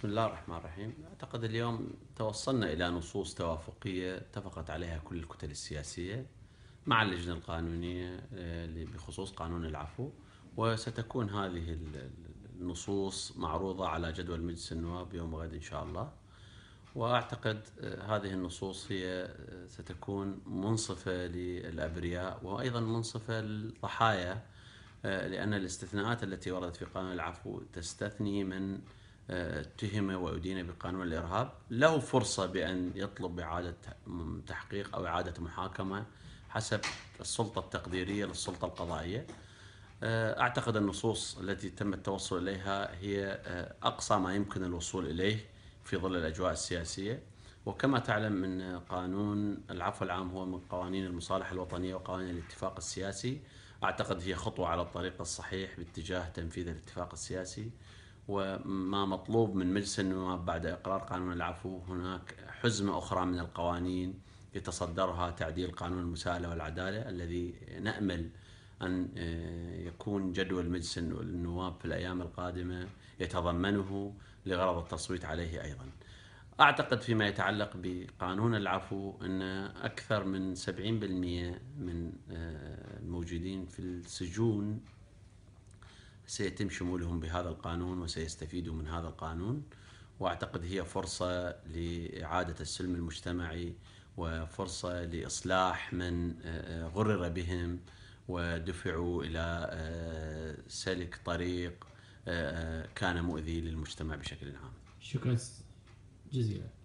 بسم الله الرحمن الرحيم أعتقد اليوم توصلنا إلى نصوص توافقية اتفقت عليها كل الكتل السياسية مع اللجنة القانونية آه، بخصوص قانون العفو وستكون هذه النصوص معروضة على جدول مجلس النواب يوم غد إن شاء الله وأعتقد آه، هذه النصوص هي آه، ستكون منصفة للأبرياء وأيضا منصفة للضحايا لأن الاستثناءات التي وردت في قانون العفو تستثني من اتهم وأدين بقانون الإرهاب له فرصة بأن يطلب إعادة تحقيق أو إعادة محاكمة حسب السلطة التقديرية للسلطة القضائية أعتقد النصوص التي تم التوصل إليها هي آه، أقصى ما يمكن الوصول إليه في ظل الأجواء السياسية وكما تعلم من قانون العفو العام هو من قوانين المصالحة الوطنية وقوانين الاتفاق السياسي أعتقد هي خطوة على الطريق الصحيح باتجاه تنفيذ الاتفاق السياسي وما مطلوب من مجلس النواب بعد إقرار قانون العفو هناك حزمة أخرى من القوانين يتصدرها تعديل قانون المساءلة والعدالة الذي نأمل أن آه، يكون جدول مجلس النواب في الأيام القادمة يتضمنه لغرض التصويت عليه أيضا أعتقد فيما يتعلق بقانون العفو أن أكثر من 70% من آه، الموجودين في السجون سيتم شمولهم بهذا القانون وسيستفيدوا من هذا القانون واعتقد هي فرصه لاعاده السلم المجتمعي وفرصه لاصلاح من آه، آه، غرر بهم ودفعوا الى آه، سلك طريق كان مؤذي للمجتمع بشكل عام. شكرا جزيلا.